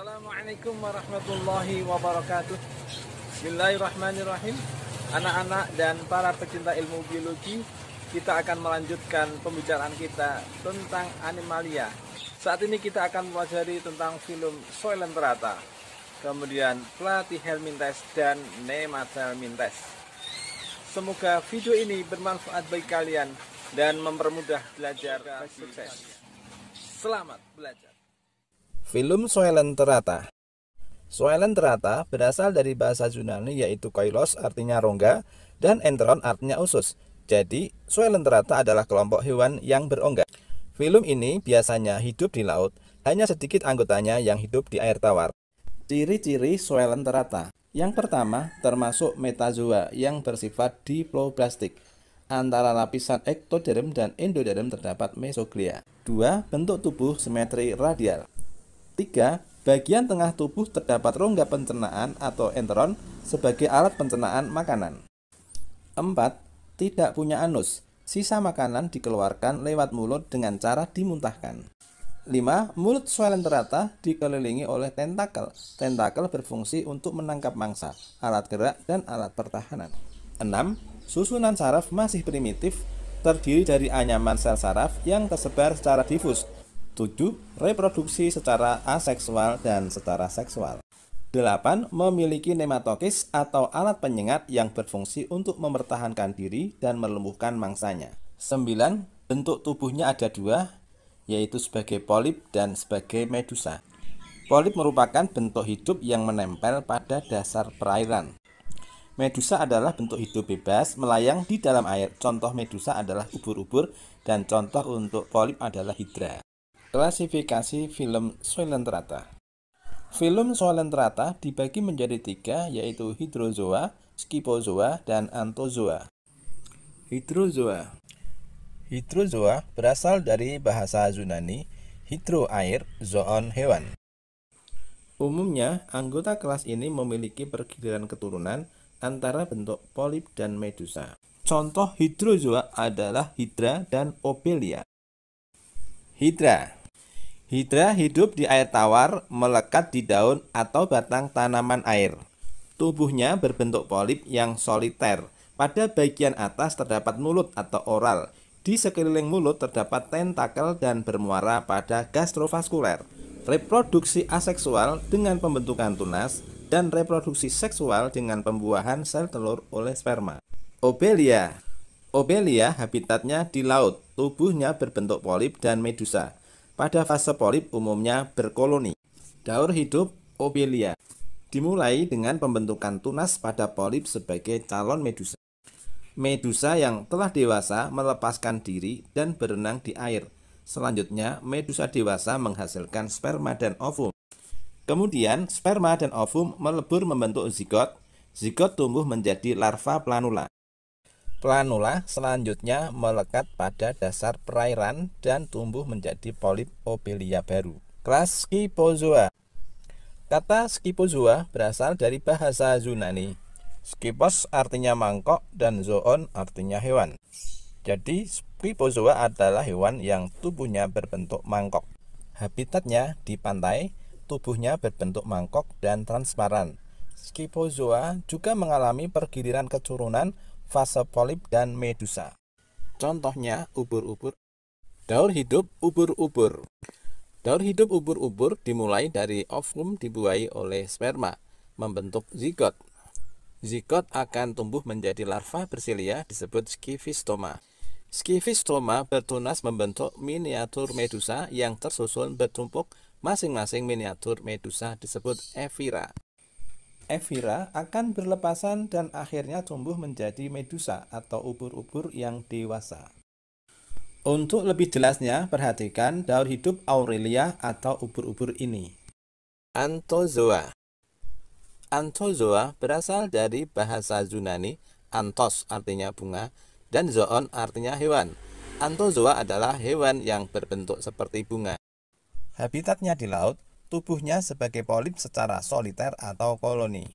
Assalamualaikum warahmatullahi wabarakatuh. Bismillahirrahmanirrahim. Anak-anak dan para pecinta ilmu biologi, kita akan melanjutkan pembicaraan kita tentang animalia. Saat ini kita akan mempelajari tentang film Rata kemudian Platyhelminthes dan nematelminthes. Semoga video ini bermanfaat bagi kalian dan mempermudah belajar sukses. Selamat belajar. Film Soelen Terata Soelen Terata berasal dari bahasa Yunani yaitu koilos artinya rongga dan enteron artinya usus. Jadi, Soelen Terata adalah kelompok hewan yang berongga. Film ini biasanya hidup di laut, hanya sedikit anggotanya yang hidup di air tawar. Ciri-ciri Soelen Terata Yang pertama, termasuk metazoa yang bersifat diploblastik antara lapisan ektoderm dan endoderm terdapat mesoglia. Dua. Bentuk tubuh simetri radial. Tiga, bagian tengah tubuh terdapat rongga pencernaan atau enteron sebagai alat pencernaan makanan. Empat, tidak punya anus. Sisa makanan dikeluarkan lewat mulut dengan cara dimuntahkan. lima, Mulut terata dikelilingi oleh tentakel. Tentakel berfungsi untuk menangkap mangsa, alat gerak, dan alat pertahanan. enam, Susunan saraf masih primitif, terdiri dari anyaman sel saraf yang tersebar secara difus 7. Reproduksi secara aseksual dan secara seksual. 8. Memiliki nematokis atau alat penyengat yang berfungsi untuk mempertahankan diri dan melumpuhkan mangsanya. 9. Bentuk tubuhnya ada dua, yaitu sebagai polip dan sebagai medusa. Polip merupakan bentuk hidup yang menempel pada dasar perairan. Medusa adalah bentuk hidup bebas melayang di dalam air. Contoh medusa adalah ubur-ubur dan contoh untuk polip adalah hidra. Klasifikasi film Rata Film Rata dibagi menjadi tiga yaitu hidrozoa, skipozoa, dan antozoa. Hidrozoa Hidrozoa berasal dari bahasa Yunani hidro air, zoon hewan. Umumnya, anggota kelas ini memiliki pergiliran keturunan antara bentuk polip dan medusa. Contoh hidrozoa adalah hidra dan obelia. Hidra Hidra hidup di air tawar, melekat di daun atau batang tanaman air. Tubuhnya berbentuk polip yang soliter. Pada bagian atas terdapat mulut atau oral. Di sekeliling mulut terdapat tentakel dan bermuara pada gastrovaskuler. Reproduksi aseksual dengan pembentukan tunas dan reproduksi seksual dengan pembuahan sel telur oleh sperma. Obelia Obelia habitatnya di laut, tubuhnya berbentuk polip dan medusa. Pada fase polip umumnya berkoloni. Daur hidup Obelia dimulai dengan pembentukan tunas pada polip sebagai calon medusa. Medusa yang telah dewasa melepaskan diri dan berenang di air. Selanjutnya, medusa dewasa menghasilkan sperma dan ovum. Kemudian, sperma dan ovum melebur membentuk zigot. Zigot tumbuh menjadi larva planula. Planula selanjutnya melekat pada dasar perairan dan tumbuh menjadi polip obelia baru. Kelas Skipozoa Kata Skipozoa berasal dari bahasa Yunani. Skipos artinya mangkok dan zoon artinya hewan. Jadi Skipozoa adalah hewan yang tubuhnya berbentuk mangkok. Habitatnya di pantai, tubuhnya berbentuk mangkok dan transparan. Skipozoa juga mengalami pergiliran keturunan fase polip dan medusa. Contohnya ubur-ubur. Daur hidup ubur-ubur. Daur hidup ubur-ubur dimulai dari ovum dibuahi oleh sperma, membentuk zigot. Zigot akan tumbuh menjadi larva bersilia disebut skifistoma. Skifistoma bertunas membentuk miniatur medusa yang tersusun bertumpuk masing-masing miniatur medusa disebut evira. Evira akan berlepasan dan akhirnya tumbuh menjadi medusa atau ubur-ubur yang dewasa. Untuk lebih jelasnya, perhatikan daur hidup Aurelia atau ubur-ubur ini. Antozoa Antozoa berasal dari bahasa Yunani, antos artinya bunga, dan zoon artinya hewan. Antozoa adalah hewan yang berbentuk seperti bunga. Habitatnya di laut, tubuhnya sebagai polip secara soliter atau koloni.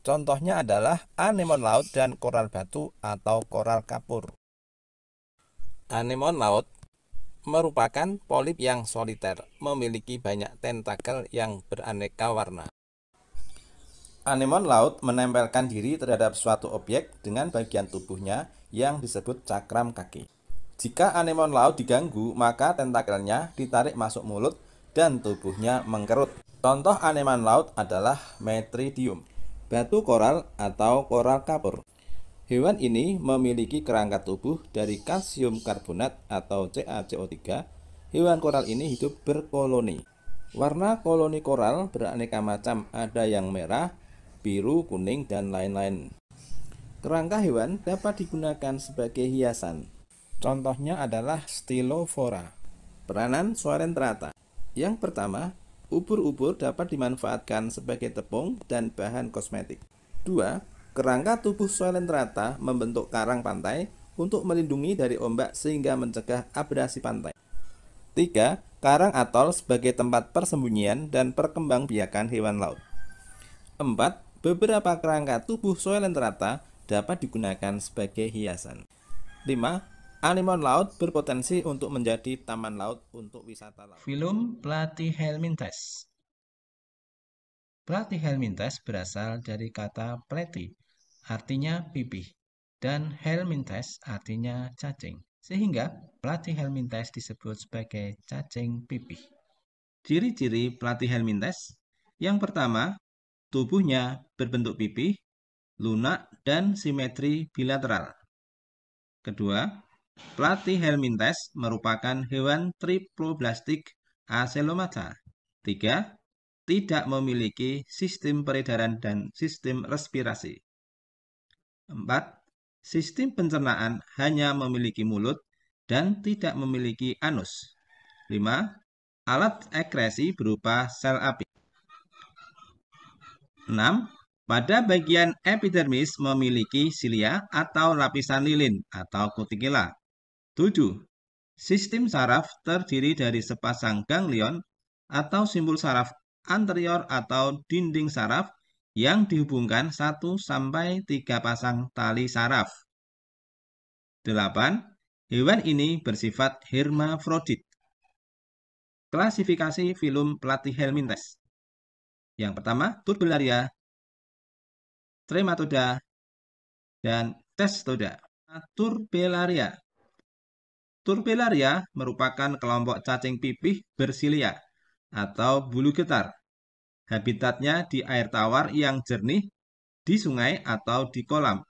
Contohnya adalah anemon laut dan koral batu atau koral kapur. Anemon laut merupakan polip yang soliter, memiliki banyak tentakel yang beraneka warna. Anemon laut menempelkan diri terhadap suatu objek dengan bagian tubuhnya yang disebut cakram kaki. Jika anemon laut diganggu, maka tentakelnya ditarik masuk mulut dan tubuhnya mengkerut. Contoh anemon laut adalah metridium, batu koral atau koral kapur. Hewan ini memiliki kerangka tubuh dari kalsium karbonat atau CaCO3. Hewan koral ini hidup berkoloni. Warna koloni koral beraneka macam, ada yang merah, biru, kuning, dan lain-lain. Kerangka hewan dapat digunakan sebagai hiasan. Contohnya adalah stylophora. Peranan teratas. Yang pertama, ubur-ubur dapat dimanfaatkan sebagai tepung dan bahan kosmetik. Dua, Kerangka tubuh soilen rata membentuk karang pantai untuk melindungi dari ombak sehingga mencegah abrasi pantai. Tiga, Karang atol sebagai tempat persembunyian dan perkembangbiakan hewan laut. Empat, Beberapa kerangka tubuh soilen rata dapat digunakan sebagai hiasan. Lima. Animal laut berpotensi untuk menjadi taman laut untuk wisata laut. Film Platyhelminthes. Platyhelminthes berasal dari kata pleti, artinya pipih, dan helminthes artinya cacing. Sehingga Platyhelminthes disebut sebagai cacing pipih. Ciri-ciri Platyhelminthes yang pertama, tubuhnya berbentuk pipih, lunak, dan simetri bilateral. Kedua, Pelatih helminthes merupakan hewan triploblastik Acelomata. 3. Tidak memiliki sistem peredaran dan sistem respirasi. 4. Sistem pencernaan hanya memiliki mulut dan tidak memiliki anus. 5. Alat ekresi berupa sel api. 6. Pada bagian epidermis memiliki silia atau lapisan lilin atau kutikula. 7. Sistem saraf terdiri dari sepasang ganglion atau simbol saraf anterior atau dinding saraf yang dihubungkan 1 sampai 3 pasang tali saraf. 8. Hewan ini bersifat hermafrodit. Klasifikasi filum Platyhelminthes. Yang pertama, Turbellaria, Trematoda, dan Testoda. Turbellaria Turbellaria ya, merupakan kelompok cacing pipih bersilia atau bulu getar. Habitatnya di air tawar yang jernih, di sungai atau di kolam,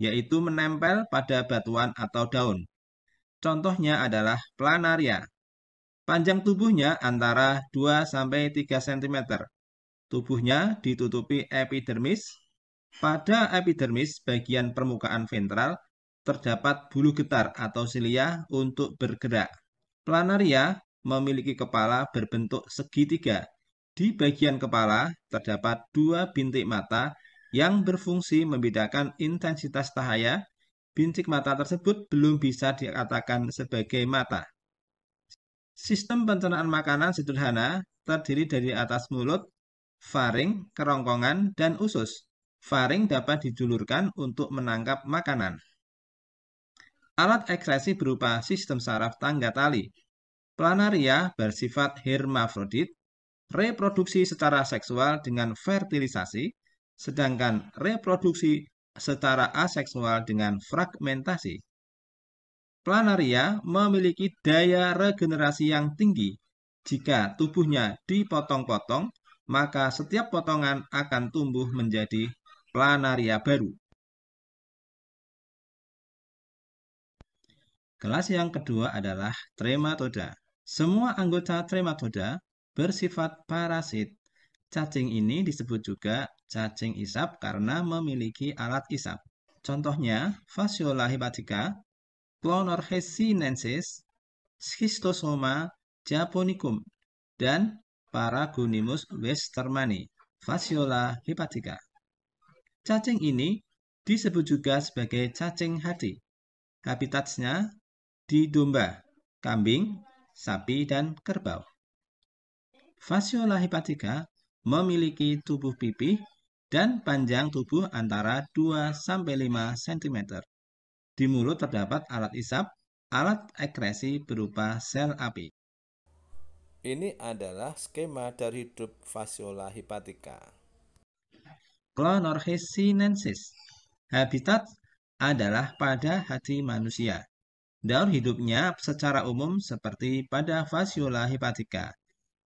yaitu menempel pada batuan atau daun. Contohnya adalah planaria. Panjang tubuhnya antara 2-3 cm. Tubuhnya ditutupi epidermis. Pada epidermis bagian permukaan ventral terdapat bulu getar atau silia untuk bergerak. Planaria memiliki kepala berbentuk segitiga. Di bagian kepala terdapat dua bintik mata yang berfungsi membedakan intensitas cahaya. Bintik mata tersebut belum bisa dikatakan sebagai mata. Sistem pencernaan makanan sederhana terdiri dari atas mulut, faring, kerongkongan, dan usus. Faring dapat dijulurkan untuk menangkap makanan. Alat ekskresi berupa sistem saraf tangga tali. Planaria bersifat hermafrodit, reproduksi secara seksual dengan fertilisasi, sedangkan reproduksi secara aseksual dengan fragmentasi. Planaria memiliki daya regenerasi yang tinggi. Jika tubuhnya dipotong-potong, maka setiap potongan akan tumbuh menjadi planaria baru. Kelas yang kedua adalah trematoda. Semua anggota trematoda bersifat parasit. Cacing ini disebut juga cacing isap karena memiliki alat isap. Contohnya, Fasciola hepatica, Clonorhesinensis, Schistosoma japonicum, dan Paragonimus westermani, Fasciola hepatica. Cacing ini disebut juga sebagai cacing hati. Habitatnya di domba, kambing, sapi, dan kerbau. Fasiola hepatica memiliki tubuh pipih dan panjang tubuh antara 2-5 cm. Di mulut terdapat alat isap, alat ekresi berupa sel api. Ini adalah skema dari hidup Fasiola hepatica. Clonorhesinensis Habitat adalah pada hati manusia, Daur hidupnya secara umum seperti pada fasiola hepatica.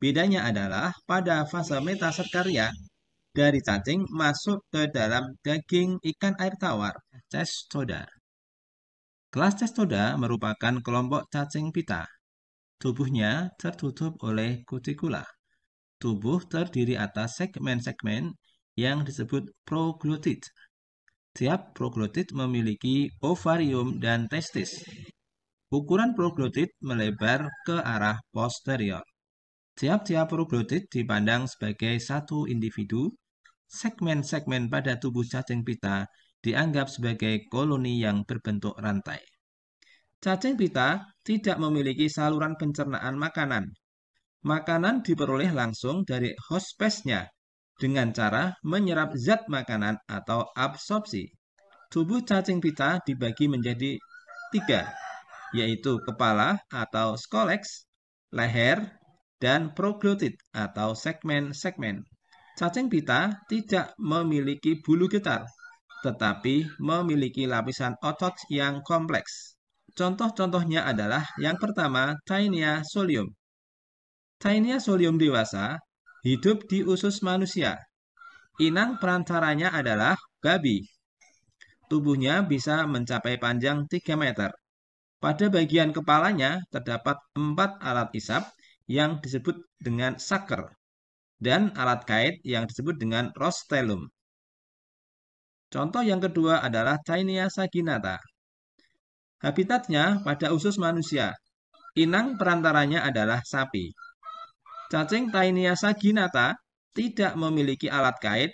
Bedanya adalah pada fase cercaria dari cacing masuk ke dalam daging ikan air tawar, cestoda. Kelas cestoda merupakan kelompok cacing pita. Tubuhnya tertutup oleh kutikula. Tubuh terdiri atas segmen-segmen yang disebut proglotid. Setiap proglotid memiliki ovarium dan testis. Ukuran proglotid melebar ke arah posterior. Tiap-tiap proglotid dipandang sebagai satu individu. Segmen-segmen pada tubuh cacing pita dianggap sebagai koloni yang berbentuk rantai. Cacing pita tidak memiliki saluran pencernaan makanan. Makanan diperoleh langsung dari hospesnya dengan cara menyerap zat makanan atau absorpsi. Tubuh cacing pita dibagi menjadi tiga, yaitu kepala atau skolex, leher, dan proglotid atau segmen-segmen. Cacing pita tidak memiliki bulu getar, tetapi memiliki lapisan otot yang kompleks. Contoh-contohnya adalah yang pertama, Tainia solium. Tainia solium dewasa hidup di usus manusia. Inang perantaranya adalah babi. Tubuhnya bisa mencapai panjang 3 meter. Pada bagian kepalanya terdapat empat alat isap yang disebut dengan saker dan alat kait yang disebut dengan rostelum. Contoh yang kedua adalah Cainia saginata. Habitatnya pada usus manusia. Inang perantaranya adalah sapi. Cacing Tainia saginata tidak memiliki alat kait,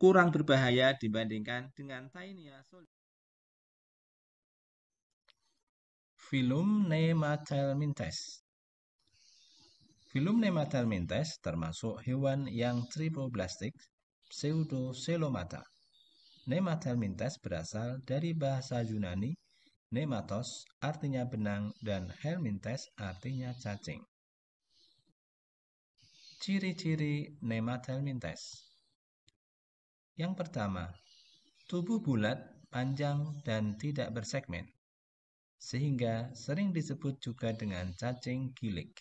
kurang berbahaya dibandingkan dengan Tainia solida. Filum nematelmintes. Filum nematelmintes termasuk hewan yang triploblastik, pseudocelomata. Nematelmintes berasal dari bahasa Yunani, nematos artinya benang dan helmintes artinya cacing. Ciri-ciri nematelmintes. Yang pertama, tubuh bulat, panjang, dan tidak bersegmen sehingga sering disebut juga dengan cacing gilik.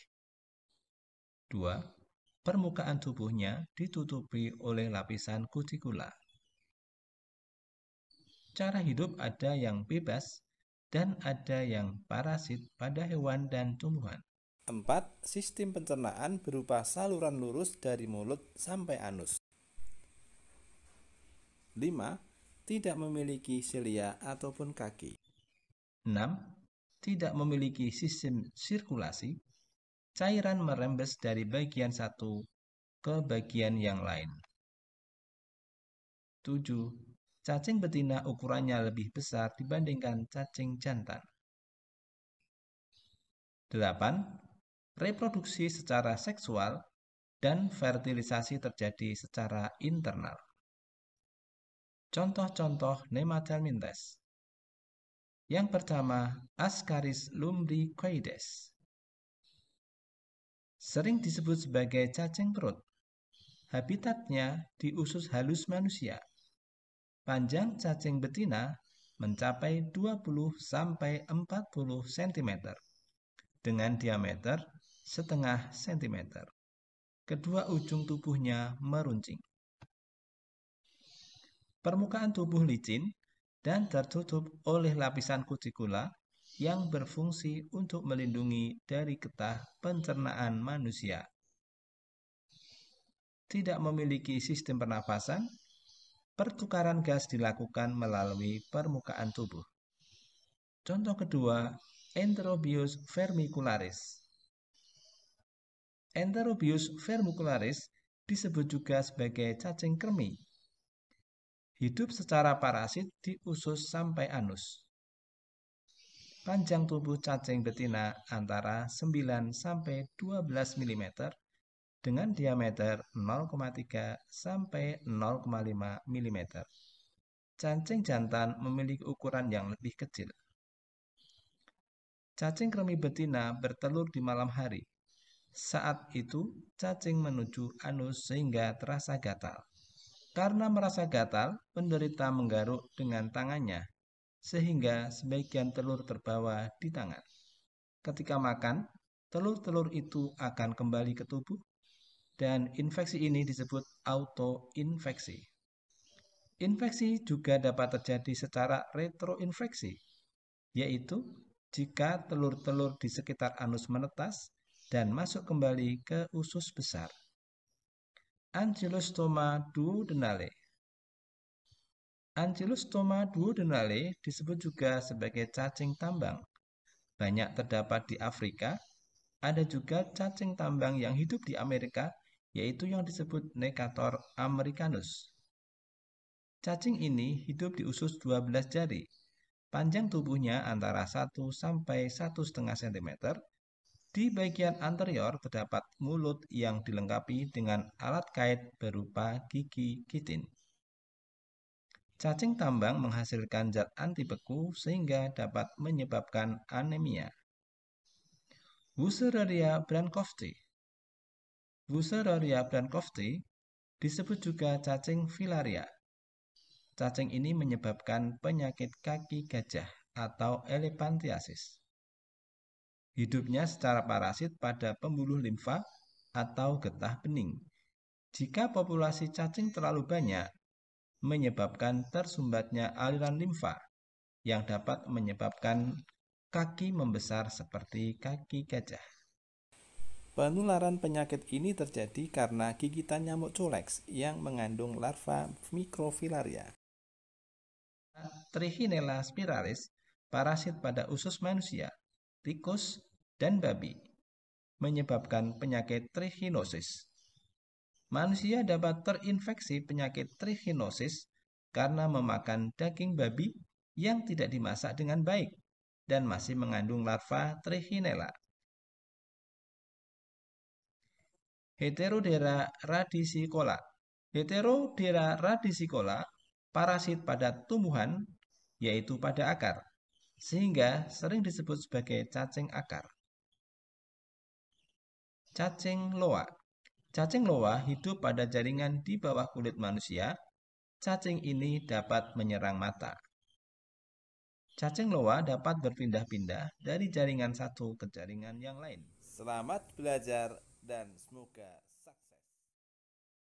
2. Permukaan tubuhnya ditutupi oleh lapisan kutikula. Cara hidup ada yang bebas dan ada yang parasit pada hewan dan tumbuhan. 4. Sistem pencernaan berupa saluran lurus dari mulut sampai anus. 5. Tidak memiliki silia ataupun kaki. 6. Tidak memiliki sistem sirkulasi, cairan merembes dari bagian satu ke bagian yang lain. 7. Cacing betina ukurannya lebih besar dibandingkan cacing jantan. 8. Reproduksi secara seksual dan fertilisasi terjadi secara internal. Contoh-contoh nematelmintes yang pertama, Ascaris lumbricoides. Sering disebut sebagai cacing perut. Habitatnya di usus halus manusia. Panjang cacing betina mencapai 20 40 cm dengan diameter setengah cm. Kedua ujung tubuhnya meruncing. Permukaan tubuh licin dan tertutup oleh lapisan kutikula yang berfungsi untuk melindungi dari getah pencernaan manusia. Tidak memiliki sistem pernafasan, pertukaran gas dilakukan melalui permukaan tubuh. Contoh kedua, Enterobius vermicularis. Enterobius vermicularis disebut juga sebagai cacing kremi hidup secara parasit di usus sampai anus. Panjang tubuh cacing betina antara 9 sampai 12 mm dengan diameter 0,3 sampai 0,5 mm. Cacing jantan memiliki ukuran yang lebih kecil. Cacing kremi betina bertelur di malam hari. Saat itu, cacing menuju anus sehingga terasa gatal. Karena merasa gatal, penderita menggaruk dengan tangannya, sehingga sebagian telur terbawa di tangan. Ketika makan, telur-telur itu akan kembali ke tubuh, dan infeksi ini disebut autoinfeksi. Infeksi juga dapat terjadi secara retroinfeksi, yaitu jika telur-telur di sekitar anus menetas dan masuk kembali ke usus besar. Ancylostoma duodenale. Ancylostoma duodenale disebut juga sebagai cacing tambang. Banyak terdapat di Afrika, ada juga cacing tambang yang hidup di Amerika, yaitu yang disebut Necator americanus. Cacing ini hidup di usus 12 jari. Panjang tubuhnya antara 1 sampai 1,5 cm di bagian anterior terdapat mulut yang dilengkapi dengan alat kait berupa gigi kitin. Cacing tambang menghasilkan zat anti beku sehingga dapat menyebabkan anemia. Wuseraria branchofti Wuseraria branchofti disebut juga cacing filaria. Cacing ini menyebabkan penyakit kaki gajah atau elephantiasis. Hidupnya secara parasit pada pembuluh limfa atau getah bening. Jika populasi cacing terlalu banyak, menyebabkan tersumbatnya aliran limfa yang dapat menyebabkan kaki membesar seperti kaki gajah. Penularan penyakit ini terjadi karena gigitan nyamuk culex yang mengandung larva mikrofilaria. Trichinella spiralis, parasit pada usus manusia, tikus, dan babi, menyebabkan penyakit trichinosis. Manusia dapat terinfeksi penyakit trichinosis karena memakan daging babi yang tidak dimasak dengan baik dan masih mengandung larva trichinella. Heterodera radicicola Heterodera radicicola parasit pada tumbuhan, yaitu pada akar, sehingga sering disebut sebagai cacing akar. Cacing loa. Cacing loa hidup pada jaringan di bawah kulit manusia. Cacing ini dapat menyerang mata. Cacing loa dapat berpindah-pindah dari jaringan satu ke jaringan yang lain. Selamat belajar dan semoga